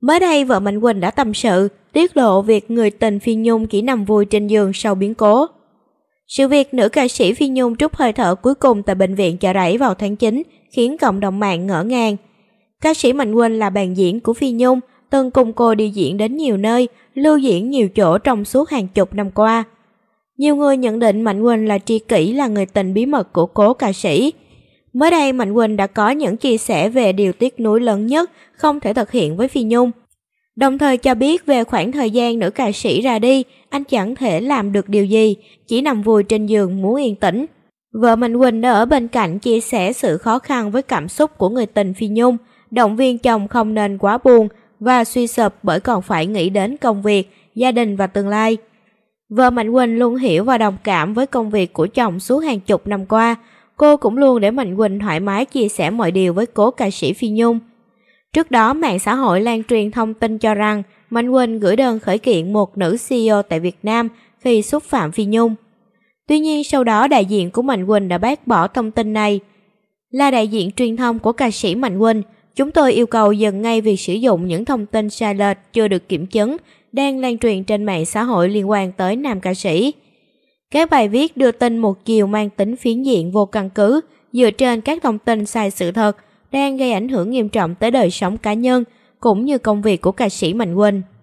Mới đây vợ Mạnh Quỳnh đã tâm sự, tiết lộ việc người tình Phi Nhung chỉ nằm vui trên giường sau biến cố. Sự việc nữ ca sĩ Phi Nhung trút hơi thở cuối cùng tại bệnh viện chợ rẫy vào tháng 9 khiến cộng đồng mạng ngỡ ngàng. Ca sĩ Mạnh Quỳnh là bạn diễn của Phi Nhung, từng cùng cô đi diễn đến nhiều nơi, lưu diễn nhiều chỗ trong suốt hàng chục năm qua. Nhiều người nhận định Mạnh Quỳnh là tri kỷ là người tình bí mật của cố ca sĩ, Mới đây Mạnh Quỳnh đã có những chia sẻ về điều tiếc nuối lớn nhất không thể thực hiện với Phi Nhung. Đồng thời cho biết về khoảng thời gian nữ ca sĩ ra đi, anh chẳng thể làm được điều gì, chỉ nằm vùi trên giường muốn yên tĩnh. Vợ Mạnh Quỳnh đã ở bên cạnh chia sẻ sự khó khăn với cảm xúc của người tình Phi Nhung, động viên chồng không nên quá buồn và suy sụp bởi còn phải nghĩ đến công việc, gia đình và tương lai. Vợ Mạnh Quỳnh luôn hiểu và đồng cảm với công việc của chồng suốt hàng chục năm qua, cô cũng luôn để Mạnh Quỳnh thoải mái chia sẻ mọi điều với cố ca sĩ Phi Nhung. Trước đó, mạng xã hội lan truyền thông tin cho rằng Mạnh Quỳnh gửi đơn khởi kiện một nữ CEO tại Việt Nam khi xúc phạm Phi Nhung. Tuy nhiên, sau đó đại diện của Mạnh Quỳnh đã bác bỏ thông tin này. Là đại diện truyền thông của ca sĩ Mạnh Quỳnh, chúng tôi yêu cầu dừng ngay việc sử dụng những thông tin sai lệch chưa được kiểm chứng đang lan truyền trên mạng xã hội liên quan tới nam ca sĩ. Các bài viết đưa tin một chiều mang tính phiến diện vô căn cứ, dựa trên các thông tin sai sự thật, đang gây ảnh hưởng nghiêm trọng tới đời sống cá nhân, cũng như công việc của ca sĩ Mạnh Quỳnh.